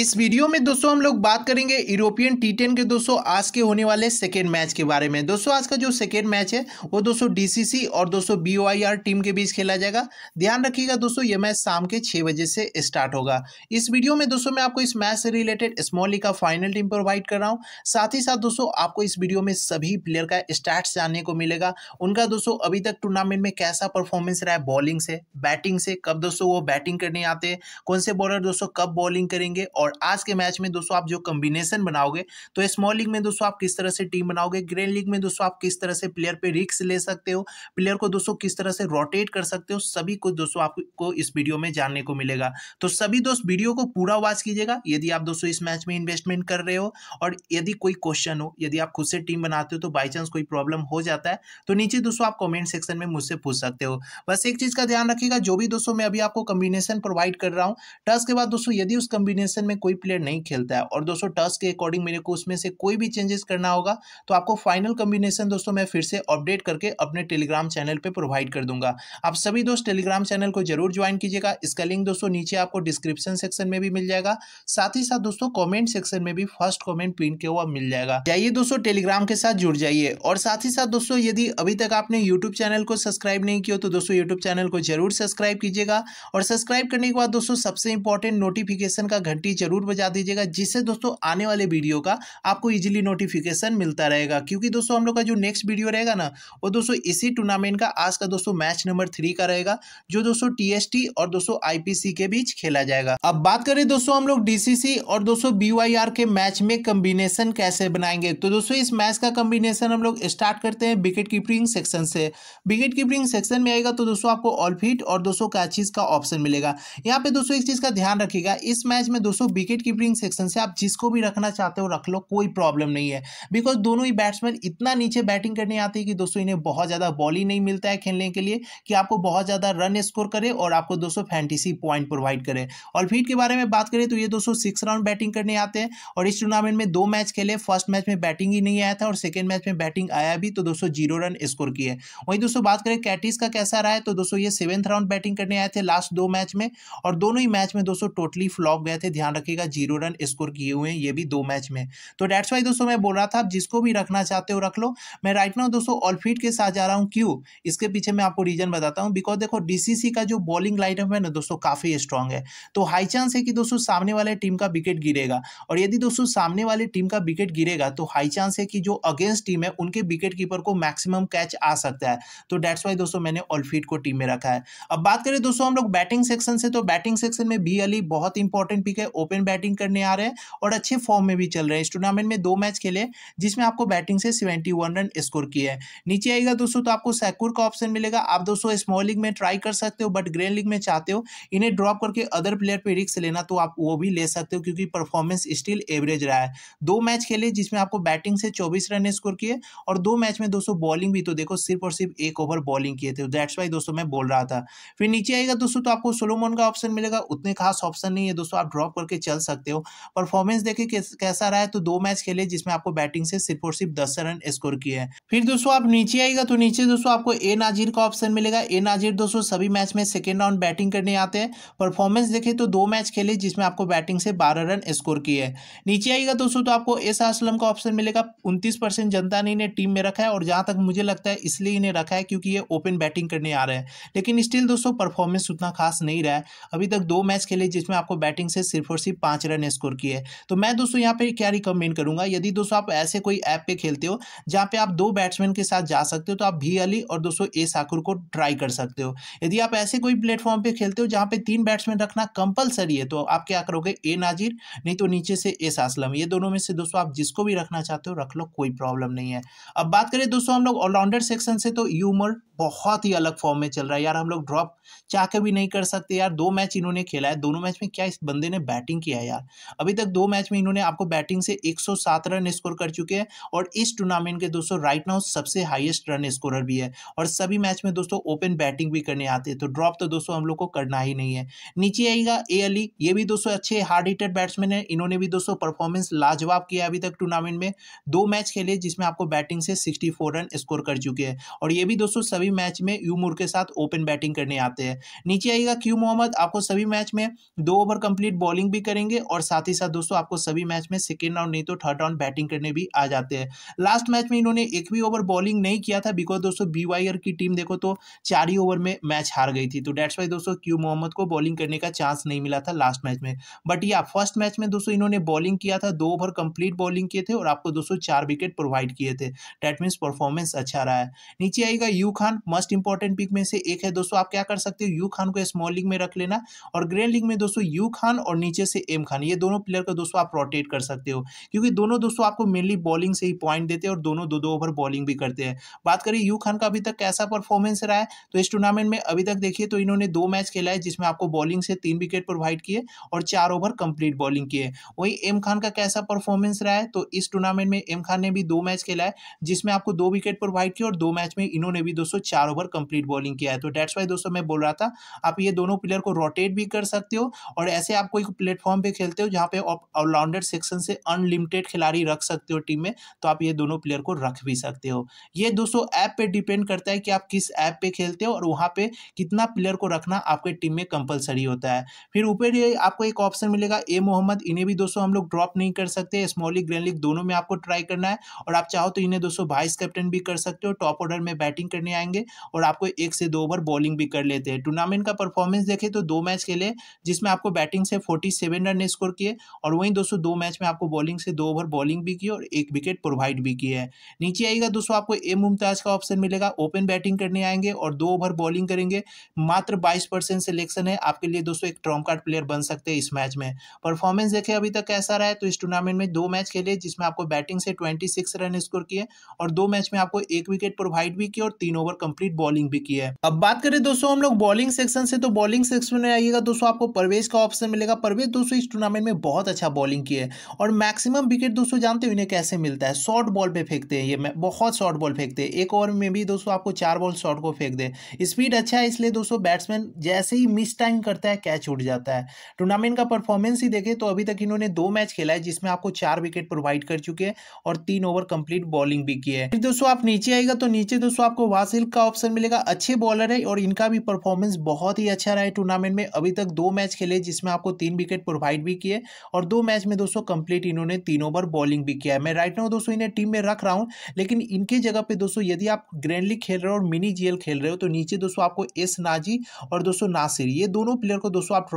इस वीडियो में दोस्तों हम लोग बात करेंगे यूरोपियन टी टेन के दोस्तों आज के होने वाले सेकेंड मैच के बारे में दोस्तों आज का जो सेकेंड मैच है वो दोस्तों डीसीसी और दोस्तों बीओआईआर टीम के बीच खेला जाएगा ध्यान रखिएगा दोस्तों ये मैच शाम के छः बजे से स्टार्ट होगा इस वीडियो में दोस्तों मैं आपको इस मैच से रिलेटेड स्मॉल का फाइनल टीम प्रोवाइड कर रहा हूँ साथ ही साथ दोस्तों आपको इस वीडियो में सभी प्लेयर का स्टार्ट जानने को मिलेगा उनका दोस्तों अभी तक टूर्नामेंट में कैसा परफॉर्मेंस रहा है बॉलिंग से बैटिंग से कब दोस्तों वो बैटिंग करने आते हैं कौन से बॉलर दोस्तों कब बॉलिंग करेंगे और और आज के मैच में दोस्तों आप जो कम्बिनेशन बनाओगे तो स्मॉल लीग में दोस्तों आप किस तरह से टीम बनाओगे ग्रेन लीग में दोस्तों आप किस तरह से प्लेयर पर रिक्स ले सकते हो प्लेयर को दोस्तों किस तरह से रोटेट कर सकते हो सभी कुछ दोस्तों आपको इस वीडियो में जानने को मिलेगा तो सभी दोस्त वीडियो को पूरा वॉच कीजिएगा यदि आप दोस्तों इस मैच में इन्वेस्टमेंट कर रहे हो और यदि कोई क्वेश्चन हो यदि आप खुद से टीम बनाते हो तो बाई चांस कोई प्रॉब्लम हो जाता है तो नीचे दोस्तों आप कमेंट सेक्शन में मुझसे पूछ सकते हो बस एक चीज का ध्यान रखिएगा जो भी दोस्तों मैं अभी आपको कम्बिनेशन प्रोवाइड कर रहा हूँ टस तो के बाद दोस्तों यदि उस कम्बिनेशन में में कोई प्लेयर नहीं खेलता है और दोस्तों टर्स के अकॉर्डिंग मेरे को उसमें से कोई भी चेंजेस करना होगा तो आपको फाइनल कम्बिनेशन दोस्तों मैं फिर से अपडेट करके अपने टेलीग्राम चैनल पर प्रोवाइड कर दूंगा आप सभी दोस्त टेलीग्राम चैनल को जरूर ज्वाइन कीजिएगा इसका लिंक दोस्तों नीचे आपको डिस्क्रिप्शन सेक्शन में भी मिल जाएगा साथ ही साथ दोस्तों कॉमेंट सेक्शन में भी फर्स्ट कॉमेंट पिन के हुआ मिल जाएगा जाइए दोस्तों टेलीग्राम के साथ जुड़ जाइए और साथ ही साथ दोस्तों यदि अभी तक आपने यूट्यूब चैनल को सब्सक्राइब नहीं किया तो दोस्तों यूट्यूब चैनल को जरूर सब्सक्राइब कीजिएगा और सब्सक्राइब करने के बाद दोस्तों सबसे इंपॉर्टेंट नोटिफिकेशन का घंटी जरूर बजा दीजिएगा जिससे दोस्तों आने वाले वीडियो का आपको इजीली नोटिफिकेशन मिलता रहेगा क्योंकि दोस्तों हम लोग का जो नेक्स्ट वीडियो रहेगा ना वो दोस्तों इसी टूर्नामेंट का आज का दोस्तों मैच नंबर थ्री का रहेगा जो दोस्तों टीएसटी और दोस्तों आईपीसी के बीच खेला जाएगा अब बात करें दोस्तों हम लोग डीसीसी और दोस्तों बीवाईआर के मैच में कम्बिनेशन कैसे बनाएंगे तो दोस्तों इस मैच का कम्बिनेशन हम लोग स्टार्ट करते हैं विकेट कीपरिंग सेक्शन से विकेट कीपरिंग सेक्शन में आएगा तो दोस्तों आपको ऑल फीट और दोस्तों कैचेस का ऑप्शन मिलेगा यहाँ पे दोस्तों एक चीज का ध्यान रखिएगा इस मैच में दोस्तों विकेट कीपिंग सेक्शन से आप जिसको भी रखना चाहते हो रख लो कोई प्रॉब्लम नहीं है बिकॉज दोनों ही बैट्समैन इतना नीचे बैटिंग करने आते हैं कि दोस्तों इन्हें बहुत ज़्यादा बॉल ही नहीं मिलता है खेलने के लिए कि आपको बहुत ज़्यादा रन स्कोर करे और आपको दोस्तों फैंटेसी पॉइंट प्रोवाइड करे और फीट के बारे में बात करें तो ये दोस्तों सिक्स राउंड बैटिंग करने आते हैं और इस टूर्नामेंट में दो मैच खेले फर्स्ट मैच में बैटिंग ही नहीं आया था और सेकेंड मैच में बैटिंग आया भी तो दोस्तों जीरो रन स्कोर किए वहीं दोस्तों बात करें कैटिस का कैसा रहा है तो दोस्तों ये सेवेंथ राउंड बैटिंग करने आए थे लास्ट दो मैच में और दोनों ही मैच में दोस्तों टोटली फ्लॉप गए थे ध्यान सकेगा जीरो रन स्कोर किए हुए हैं ये भी दो मैच में तो डेट्स वाई दोस्तों मैं बोल रहा था आप जिसको भी रखना चाहते हो रख लो मैं राइट नाउ दोस्तों ऑलफीट के साथ जा रहा हूँ क्यों इसके पीछे मैं आपको रीजन बताता हूँ बिकॉज देखो डीसीसी का जो बॉलिंग लाइटअप है ना दोस्तों काफ़ी स्ट्रांग है तो हाई चांस है कि दोस्तों सामने वाले टीम का विकेट गिरेगा और यदि दोस्तों सामने वाली टीम का विकेट गिरेगा तो हाई चांस है कि जो अगेंस्ट टीम है उनके विकेट कीपर को मैक्सिमम कैच आ सकता है तो डेट्स वाई दोस्तों मैंने ऑलफीट को टीम में रखा है अब बात करें दोस्तों हम लोग बैटिंग सेक्शन से तो बैटिंग सेक्शन में बी अली बहुत इंपॉर्टेंट पिक है ओपन ओपन बैटिंग करने आ रहे हैं और अच्छे फॉर्म में भी चल रहे हैं इस टूर्नामेंट में दो मैच खेले जिसमें आपको बैटिंग से सेवेंटी रन स्कोर किए हैं नीचे आएगा दोस्तों तो आपको सैकुर का ऑप्शन मिलेगा आप दोस्तों स्मॉल लीग में ट्राई कर सकते हो बट ग्रेन लीग में चाहते हो इन्हें ड्रॉप करके अदर प्लेयर पर रिक्स लेना तो आप वो भी ले सकते हो क्योंकि परफॉर्मेंस स्टिल एवरेज रहा है दो मैच खेले जिसमें आपको बैटिंग से चौबीस रन स्कोर किए और दो मैच में दोस्तों बॉलिंग भी तो देखो सिर्फ और सिर्फ एक ओवर बॉलिंग किए थे दैट्स वाई दोस्तों मैं बोल रहा था फिर नीचे आएगा दोस्तों तो आपको सोलोमोन का ऑप्शन मिलेगा उतने खास ऑप्शन नहीं है दोस्तों आप ड्रॉप करके चल सकते हो परफॉर्मेंस देखे कैसा रहा है तो दो मैच खेले जिसमें आपको बैटिंग से सिर्फ और सिर्फ दस रन स्कोर किए हैं फिर दोस्तों आप नीचे आएगा तो नीचे दोस्तों आपको ए नाजीर का ऑप्शन मिलेगा ए नाजीर दोस्तों सभी मैच में सेकेंड राउंड बैटिंग करने आते हैं परफॉर्मेंस देखे तो दो मैच खेले जिसमें आपको बैटिंग से बारह रन स्कोर किए हैं नीचे आएगा दोस्तों तो आपको एस असलम का ऑप्शन मिलेगा उनतीस जनता ने इन्हें टीम में रखा है और जहां तक मुझे लगता है इसलिए इन्हें रखा है क्योंकि ये ओपन बैटिंग करने आ रहे हैं लेकिन स्टिल दोस्तों परफॉर्मेंस उतना खास नहीं रहा है अभी तक दो मैच खेले जिसमें आपको बैटिंग से सिर्फ और सिर्फ सिर्फ पाँच रन स्कोर किए तो मैं दोस्तों यहाँ पर क्या रिकमेंड करूँगा यदि दोस्तों आप ऐसे कोई ऐप पर खेलते हो जहाँ पर आप दो बैट्समैन के साथ जा सकते हो तो आप भी अली और दोस्तों ए साकुर को ट्राई कर सकते हो यदि आप ऐसे कोई प्लेटफॉर्म पर खेलते हो जहाँ पर तीन बैट्समैन रखना कंपलसरी है तो आप क्या करोगे ए नाजिर नहीं तो नीचे से ए सासलम ये दोनों में से दोस्तों आप जिसको भी रखना चाहते हो रख लो कोई प्रॉब्लम नहीं है अब बात करें दोस्तों हम लोग ऑलराउंडर सेक्शन से तो यूमर बहुत ही अलग फॉर्म में चल रहा है यार हम लोग ड्रॉप चाह के भी नहीं कर सकते यार दो मैच इन्होंने खेला है दोनों मैच में क्या इस बंदे ने बैटिंग बैटिंग किया है यार अभी तक दो मैच में इन्होंने आपको बैटिंग से 107 रन स्कोर कर चुके हैं और इस टूर्नामेंट के दोस्तों राइट नाउ सबसे हाईएस्ट रन स्कोरर भी है और सभी मैच में दोस्तों ओपन बैटिंग भी करने आते हैं तो ड्रॉप तो दोस्तों हम लोग को करना ही नहीं है नीचे आएगा ए अली e। ये भी दोस्तों अच्छे हार्ड हिटेड बैट्समैन है इन्होंने भी दोस्तों परफॉर्मेंस लाजवाब किया अभी तक टूर्नामेंट में दो मैच खेले जिसमें आपको बैटिंग से सिक्सटी रन स्कोर कर चुके हैं और ये भी दोस्तों सभी मैच में यूमुर के साथ ओपन बैटिंग करने आते हैं नीचे आएगा क्यू मोहम्मद आपको सभी मैच में दो ओवर कंप्लीट बॉलिंग भी भी करेंगे और साथ ही साथ दोस्तों आपको सभी मैच में सेकेंड राउंड नहीं तो थर्ड राउंड बैटिंग करने भी आ जाते हैं लास्ट मैच में इन्होंने एक भी ओवर बॉलिंग नहीं किया था बिकॉज दोस्तों बी की टीम देखो तो चार ही ओवर में मैच हार गई थी तो डेट्स वाई दोस्तों क्यू मोहम्मद को बॉलिंग करने का चांस नहीं मिला था लास्ट मैच में बट या फर्स्ट मैच में दोस्तों इन्होंने बॉलिंग किया था दो ओवर कंप्लीट बॉलिंग किए थे और आपको दोस्तों चार विकेट प्रोवाइड किए थे डेट मीन्स परफॉर्मेंस अच्छा रहा है नीचे आएगा U Khan most important pick में से एक है दोस्तों आप क्या कर सकते हो यू खान को स्मॉल लीग में रख लेना और ग्रेन लीग में दोस्तों यू खान और नीचे से एम खान ये दोनों प्लेयर को दोस्तों आप रोटेट कर सकते हो क्योंकि दोनों दोस्तों आपको मेनली बॉलिंग से ही पॉइंट देते हैं और दोनों दो दो ओवर बॉलिंग भी करते हैं बात करें यू खान का अभी तक कैसा परफॉर्मेंस रहा है तो इस टूर्नामेंट में अभी तक देखिए तो इन्होंने दो मैच खेला है जिसमें आपको बॉलिंग से तीन विकेट प्रोवाइड किए और चार ओवर कंप्लीट बॉलिंग किए वहीं एम खान का कैसा परफॉर्मेंस रहा है तो इस टूर्नामेंट में एम खान ने भी दो मैच खेला है जिसमें आपको दो विकेट प्रोवाइड किए और दो मैच में इन्होंने भी दोस्तों चार ओवर कंप्लीट बॉलिंग किया है तो डेट्स वाई दोस्तों मैं बोल रहा था आप ये दोनों प्लेयर को रोटेट भी कर सकते हो और ऐसे आप कोई प्लेटफॉर्म प्लेटफॉर्म पे खेलते हो जहाँ पे आप ऑलराउंडर सेक्शन से अनलिमिटेड खिलाड़ी रख सकते हो टीम में तो आप ये दोनों प्लेयर को रख भी सकते हो ये दोस्तों ऐप पे डिपेंड करता है कि आप किस ऐप पे खेलते हो और वहाँ पे कितना प्लेयर को रखना आपके टीम में कंपलसरी होता है फिर ऊपर ये आपको एक ऑप्शन मिलेगा ए मोहम्मद इन्हें भी दोस्तों हम लोग ड्रॉप नहीं कर सकते स्मॉल ग्रैंड लीग दोनों में आपको ट्राई करना है और आप चाहो तो इन्हें दोस्तों वाइस कैप्टन भी कर सकते हो टॉप ऑर्डर में बैटिंग करने आएंगे और आपको एक से दो ओवर बॉलिंग भी कर लेते हैं टूर्नामेंट का परफॉर्मेंस देखें तो दो मैच खेले जिसमें आपको बैटिंग से फोर्टी सेवन रन स्कोर किए और वहीं दोस्तों दो मैच में आपको बॉलिंग से दो ओवर बॉलिंग भी की और एक विकेट प्रोवाइड भी किया है नीचे आएगा दोस्तों आपको ए मुमताज का ऑप्शन मिलेगा ओपन बैटिंग करने आएंगे और दो ओवर बॉलिंग करेंगे मात्र बाईस परसेंट सिलेक्शन है आपके लिए दोस्तों एक ट्रॉम कार्ड प्लेयर बन सकते हैं इस मैच में परफॉर्मेंस देखे अभी तक कैसा रहा है तो इस टूर्नामेंट में दो मैच खेले जिसमें आपको बैटिंग से ट्वेंटी रन स्कोर किए और दो मैच में आपको एक विकेट प्रोवाइड भी किया और तीन ओवर कंप्लीट बॉलिंग भी की है अब बात करें दोस्तों हम लोग बॉलिंग सेक्शन से तो बॉलिंग सेक्शन में आइएगा दोस्तों आपको परवेज का ऑप्शन मिलेगा परवेज दोस्तों इस टूर्नामेंट में बहुत अच्छा बॉलिंग की है और मैक्सिमम विकेट दोस्तों जानते हो इन्हें कैसे मिलता है शॉर्ट बॉल पे फेंकते हैं ये बहुत शॉर्ट बॉल फेंकते हैं एक ओवर में भी दोस्तों आपको चार बॉल शॉर्ट को फेंक दे स्पीड अच्छा है इसलिए दोस्तों बैट्समैन जैसे ही मिस टाइम करता है कैच उठ जाता है टूर्नामेंट का परफॉर्मेंस ही देखें तो अभी तक इन्होंने दो मैच खेला है जिसमें आपको चार विकेट प्रोवाइड कर चुके हैं और तीन ओवर कंप्लीट बॉलिंग भी की है फिर दोस्तों आप नीचे आएगा तो नीचे दोस्तों आपको वासिल का ऑप्शन मिलेगा अच्छे बॉलर है और इनका भी परफॉर्मेंस बहुत ही अच्छा रहा है टूर्नामेंट में अभी तक दो मैच खेले जिसमें आपको तीन विकेट प्रोवाइड भी किए और दो मैच में दोस्तों कंप्लीट इन्होंने तीन ओवर बॉलिंग भी किया है मैं राइट नाउ दोस्तों इन्हें टीम में रख रहा हूँ लेकिन इनकी जगह पे दोस्तों यदि आप ग्रैंड लीग खेल रहे हो और मिनी जीएल खेल रहे हो तो नीचे दोस्तों आपको एस नाजी और दोस्तों नासिर ये दोनों प्लेयर को दोस्तों आप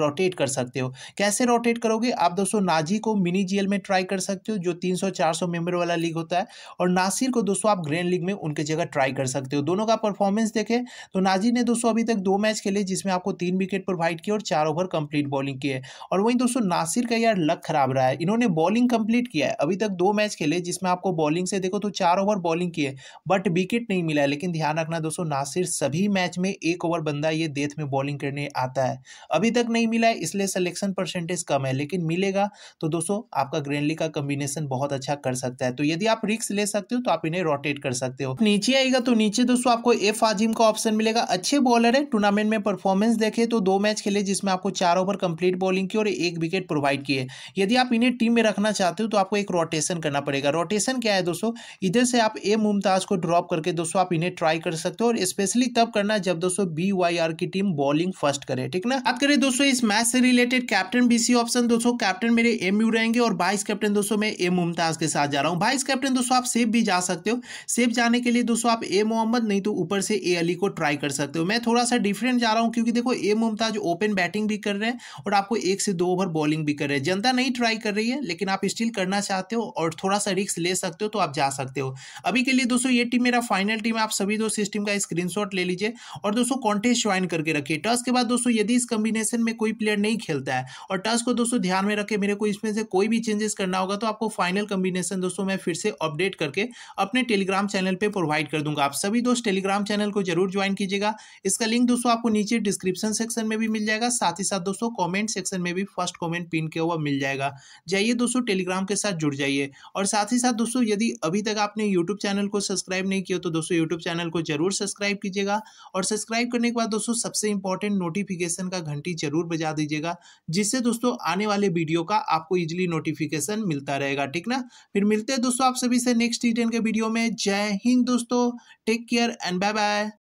रोटेट कर सकते हो कैसे रोटेट करोगे आप दोस्तों नाजी को मिनी जीएल में ट्राई कर सकते हो जो तीन सौ मेंबर वाला लीग होता है और नासिर को दोस्तों आप ग्रैंड लीग में उनके जगह ट्राई कर सकते हो दोनों का परफॉर्मेंस देखें तो नाजी ने दोस्तों अभी तक दो मैच खेले जिसमें आपको तीन विकेट प्रोवाइड किए और चार ओवर कंप्लीट बॉलिंग की है और वहीं दोस्तों नासिर का यार लक खराब रहा है इन्होंने बॉलिंग कंप्लीट किया है अभी तक दो मैच खेले जिसमें आपको बॉलिंग से देखो तो चार ओवर बॉलिंग किए बट विकेट नहीं मिला है लेकिन ध्यान रखना दोस्तों नासिर सभी मैच में एक ओवर बंदा ये देथ में बॉलिंग करने आता है अभी तक नहीं मिला है इसलिए सलेक्शन परसेंटेज कम है लेकिन मिलेगा तो दोस्तों आपका ग्रेनली का कम्बिनेशन बहुत अच्छा कर सकता है तो यदि आप रिक्स ले सकते हो तो आप इन्हें रोटेट कर सकते हो नीचे आएगा तो नीचे दोस्तों आपको एफ आजिम का ऑप्शन मिलेगा अच्छे बॉलर है टूर्नामेंट में परफॉर्मेंस देखे तो दो मैच खेले जिसमें आपको चार ओवर कंप्लीट बॉलिंग की और एक विकेट प्रोवाइड किए यदि आप इन्हें टीम में रखना चाहते हो तो आपको एक रोटेशन करना पड़ेगा रोटेशन क्या है दोस्तों इधर से आप ए मुमताज को ड्रॉप करके दोस्तों आप इन्हें ट्राई कर सकते हो और स्पेशली तब करना जब दोस्तों बी की टीम बॉलिंग फर्स्ट करे ठीक ना बात करें दोस्तों इस मैच से रिलेटेड कैप्टन बीसी ऑप्शन दोस्तों कैप्टन मेरे एम रहेंगे और वाइस कैप्टन दोस्तों में ए मुमताज के साथ जा रहा हूँ वाइस कैप्टन दोस्तों आप सेफ भी जा सकते हो सेफ जाने के लिए दोस्तों आप ए मोहम्मद नहीं तो ऊपर से ए अली को ट्राई कर सकते हो मैं थोड़ा सा डिफरेंट जा रहा हूँ क्योंकि देखो ए मुमताज ओपन बैटिंग भी कर रहे हैं और आपको ए एक से दो ओवर बॉलिंग भी कर रहे हैं जनता नहीं ट्राई कर रही है लेकिन आप स्टिल करना चाहते हो और थोड़ा सा रिस्क ले सकते हो तो आप जा सकते हो अभी के लिए दोस्तों ये टीम मेरा फाइनल टीम है आप सभी दोस्त इस टीम का स्क्रीन ले लीजिए और दोस्तों कॉन्टेस्ट ज्वाइन करके रखिए टस के बाद दोस्तों यदि इस कॉम्बिनेशन में कोई प्लेयर नहीं खेलता है और टस को दोस्तों ध्यान में रखे मेरे को इसमें से कोई भी चेंजेस करना होगा तो आपको फाइनल कॉम्बिनेशन दोस्तों मैं फिर से अपडेट करके अपने टेलीग्राम चैनल पर प्रोवाइड कर दूंगा आप सभी दोस्त टेलीग्राम चैनल को जरूर ज्वाइन कीजिएगा इसका लिंक दोस्तों आपको नीचे डिस्क्रिप्शन सेक्शन में भी मिल जाएगा साथ ही साथ दोस्तों कमेंट सेक्शन में भी फर्स्ट कमेंट पिन किया हुआ मिल जाएगा जाइए दोस्तों टेलीग्राम के साथ जुड़ जाइए और साथ ही साथ दोस्तों यदि अभी तक आपने यूट्यूब चैनल को सब्सक्राइब नहीं किया तो दोस्तों यूट्यूब चैनल को जरूर सब्सक्राइब कीजिएगा और सब्सक्राइब करने के बाद दोस्तों सबसे इंपॉर्टेंट नोटिफिकेशन का घंटी जरूर बजा दीजिएगा जिससे दोस्तों आने वाले वीडियो का आपको इजिली नोटिफिकेशन मिलता रहेगा ठीक ना फिर मिलते हैं दोस्तों आप सभी से नेक्स्ट डिटेल के वीडियो में जय हिंद दोस्तों take care and bye bye